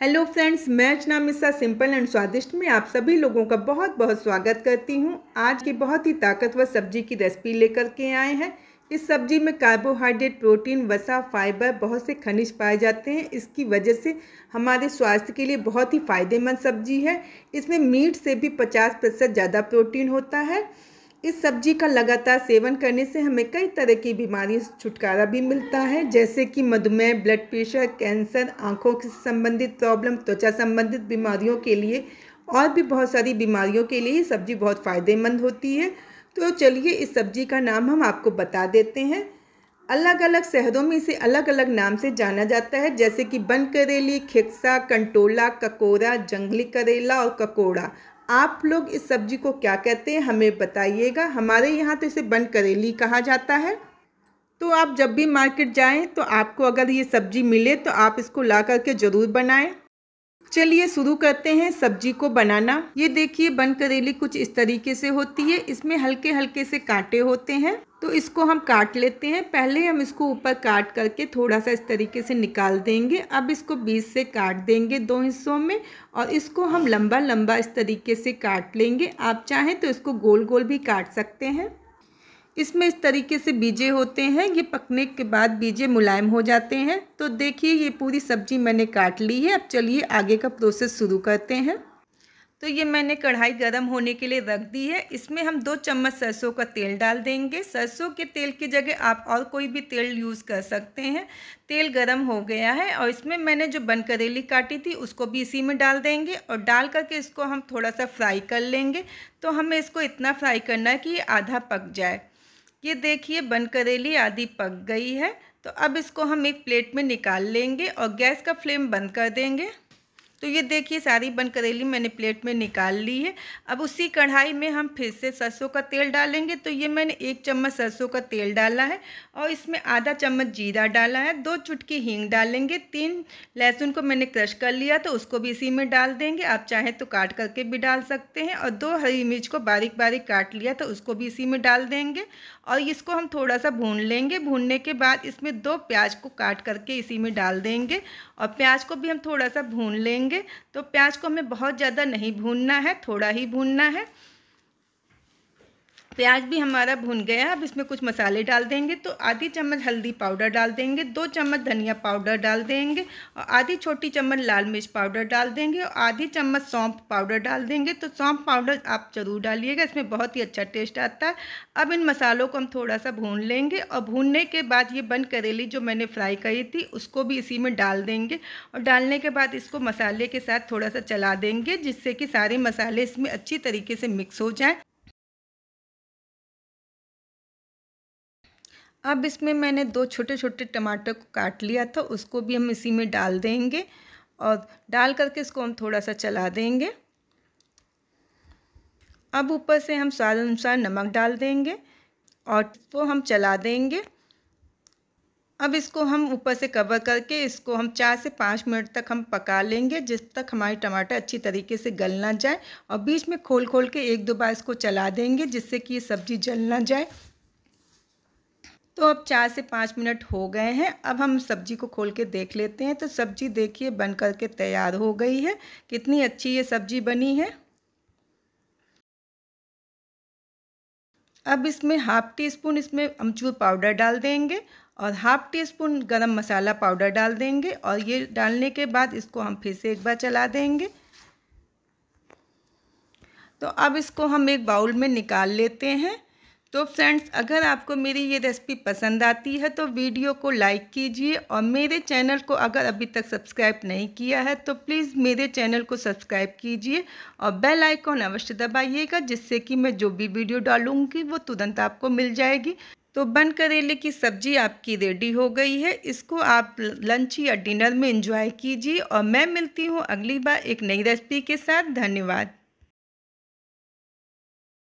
hello friends मैं अचना Mishra simple and स्वादिष्ट में आप सभी लोगों का बहुत बहुत स्वागत करती हूँ आज की बहुत ही ताकतवर सब्जी की रेसिपी लेकर के आए हैं इस सब्जी में कार्बोहाइड्रेट प्रोटीन वसा फाइबर बहुत से खनिज पाए जाते हैं इसकी वजह से हमारे स्वास्थ्य के लिए बहुत ही फायदेमंद सब्जी है इसमें मीट से भी पचास प्रतिशत ज़्यादा प्रोटीन होता है इस सब्जी का लगातार सेवन करने से हमें कई तरह की बीमारियों से छुटकारा भी मिलता है जैसे कि मधुमेह ब्लड प्रेशर कैंसर आँखों से संबंधित प्रॉब्लम त्वचा संबंधित बीमारियों के लिए और भी बहुत सारी बीमारियों के लिए सब्जी बहुत फ़ायदेमंद होती है तो चलिए इस सब्जी का नाम हम आपको बता देते हैं अलग अलग शहरों में इसे अलग अलग नाम से जाना जाता है जैसे कि बन करेली खिक्सा कंटोला ककोरा जंगली करेला और ककोड़ा आप लोग इस सब्जी को क्या कहते हैं हमें बताइएगा हमारे यहाँ तो इसे बन करेली कहा जाता है तो आप जब भी मार्केट जाएं तो आपको अगर ये सब्ज़ी मिले तो आप इसको ला करके ज़रूर बनाएं चलिए शुरू करते हैं सब्जी को बनाना ये देखिए बन करेली कुछ इस तरीके से होती है इसमें हल्के हल्के से कांटे होते हैं तो इसको हम काट लेते हैं पहले हम इसको ऊपर काट करके थोड़ा सा इस तरीके से निकाल देंगे अब इसको बीच से काट देंगे दो हिस्सों में और इसको हम लंबा लंबा इस तरीके से काट लेंगे आप चाहें तो इसको गोल गोल भी काट सकते हैं इसमें इस तरीके से बीजे होते हैं ये पकने के बाद बीजे मुलायम हो जाते हैं तो देखिए ये पूरी सब्जी मैंने काट ली है अब चलिए आगे का प्रोसेस शुरू करते हैं तो ये मैंने कढ़ाई गर्म होने के लिए रख दी है इसमें हम दो चम्मच सरसों का तेल डाल देंगे सरसों के तेल की जगह आप और कोई भी तेल यूज़ कर सकते हैं तेल गर्म हो गया है और इसमें मैंने जो बन करेली काटी थी उसको भी इसी में डाल देंगे और डाल करके इसको हम थोड़ा सा फ्राई कर लेंगे तो हमें इसको इतना फ्राई करना है कि आधा पक जाए ये देखिए बन करेली आदि पक गई है तो अब इसको हम एक प्लेट में निकाल लेंगे और गैस का फ्लेम बंद कर देंगे तो ये देखिए सारी बन करेली मैंने प्लेट में निकाल ली है अब उसी कढ़ाई में हम फिर से सरसों का तेल डालेंगे तो ये मैंने एक चम्मच सरसों का तेल डाला है और इसमें आधा चम्मच जीरा डाला है दो चुटकी हींग डालेंगे तीन लहसुन को मैंने क्रश कर लिया तो उसको भी इसी में डाल देंगे आप चाहें तो काट करके भी डाल सकते हैं और दो हरी मिर्च को बारीक बारीक काट लिया तो उसको भी इसी में डाल देंगे और इसको हम थोड़ा सा भून लेंगे भूनने के बाद इसमें दो प्याज को काट करके इसी में डाल देंगे और प्याज को भी हम थोड़ा सा भून लेंगे तो प्याज को हमें बहुत ज़्यादा नहीं भूनना है थोड़ा ही भूनना है प्याज भी हमारा भुन गया अब इसमें कुछ मसाले डाल देंगे तो आधी चम्मच हल्दी पाउडर डाल देंगे दो चम्मच धनिया पाउडर डाल देंगे और आधी छोटी चम्मच लाल मिर्च पाउडर डाल देंगे और आधी चम्मच सौंप पाउडर डाल देंगे तो सौंप पाउडर आप ज़रूर डालिएगा इसमें बहुत ही अच्छा टेस्ट आता है अब इन मसालों को हम थोड़ा सा भून लेंगे और भूनने के बाद ये बंद करेली जो मैंने फ्राई करी थी उसको भी इसी में डाल देंगे और डालने के बाद इसको मसाले के साथ थोड़ा सा चला देंगे जिससे कि सारे मसाले इसमें अच्छी तरीके से मिक्स हो जाएँ अब इसमें मैंने दो छोटे छोटे टमाटर को काट लिया था उसको भी हम इसी में डाल देंगे और डाल करके इसको हम थोड़ा सा चला देंगे अब ऊपर से हम स्वाद अनुसार नमक डाल देंगे और वो हम चला देंगे अब इसको हम ऊपर से कवर करके इसको हम चार से पाँच मिनट तक हम पका लेंगे जिस तक हमारे टमाटर अच्छी तरीके से गल ना जाए और बीच में खोल खोल के एक दो बार इसको चला देंगे जिससे कि ये सब्ज़ी जल ना जाए तो अब चार से पाँच मिनट हो गए हैं अब हम सब्जी को खोल के देख लेते हैं तो सब्जी देखिए बन कर के तैयार हो गई है कितनी अच्छी ये सब्जी बनी है अब इसमें हाफ टी स्पून इसमें अमचूर पाउडर डाल देंगे और हाफ टी स्पून गरम मसाला पाउडर डाल देंगे और ये डालने के बाद इसको हम फिर से एक बार चला देंगे तो अब इसको हम एक बाउल में निकाल लेते हैं तो फ्रेंड्स अगर आपको मेरी ये रेसिपी पसंद आती है तो वीडियो को लाइक कीजिए और मेरे चैनल को अगर अभी तक सब्सक्राइब नहीं किया है तो प्लीज़ मेरे चैनल को सब्सक्राइब कीजिए और बेल आइकॉन अवश्य दबाइएगा जिससे कि मैं जो भी वीडियो डालूँगी वो तुरंत आपको मिल जाएगी तो बन करेले की सब्जी आपकी रेडी हो गई है इसको आप लंच या डिनर में इंजॉय कीजिए और मैं मिलती हूँ अगली बार एक नई रेसिपी के साथ धन्यवाद